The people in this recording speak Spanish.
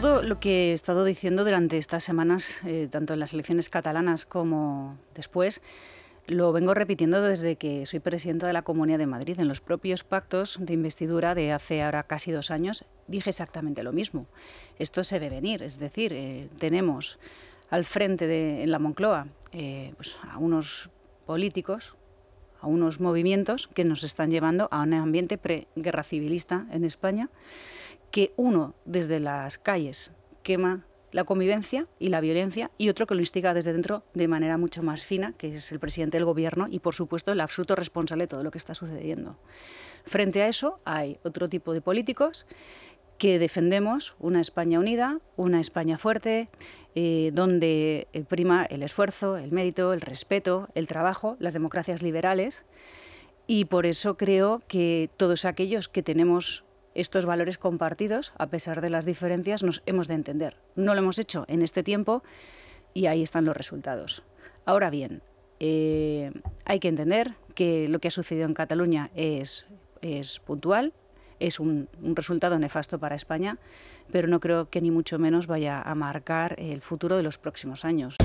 todo lo que he estado diciendo durante estas semanas, eh, tanto en las elecciones catalanas como después, lo vengo repitiendo desde que soy presidenta de la Comunidad de Madrid. En los propios pactos de investidura de hace ahora casi dos años dije exactamente lo mismo. Esto se debe venir, es decir, eh, tenemos al frente en la Moncloa eh, pues, a unos políticos a unos movimientos que nos están llevando a un ambiente preguerra civilista en España, que uno desde las calles quema la convivencia y la violencia y otro que lo instiga desde dentro de manera mucho más fina, que es el presidente del gobierno y por supuesto el absoluto responsable de todo lo que está sucediendo. Frente a eso hay otro tipo de políticos que defendemos una España unida, una España fuerte, eh, donde eh, prima el esfuerzo, el mérito, el respeto, el trabajo, las democracias liberales. Y por eso creo que todos aquellos que tenemos estos valores compartidos, a pesar de las diferencias, nos hemos de entender. No lo hemos hecho en este tiempo y ahí están los resultados. Ahora bien, eh, hay que entender que lo que ha sucedido en Cataluña es puntual, es un, resultado nefasto para España, pero no creo que ni mucho menos vaya a marcar el futuro de los próximos años.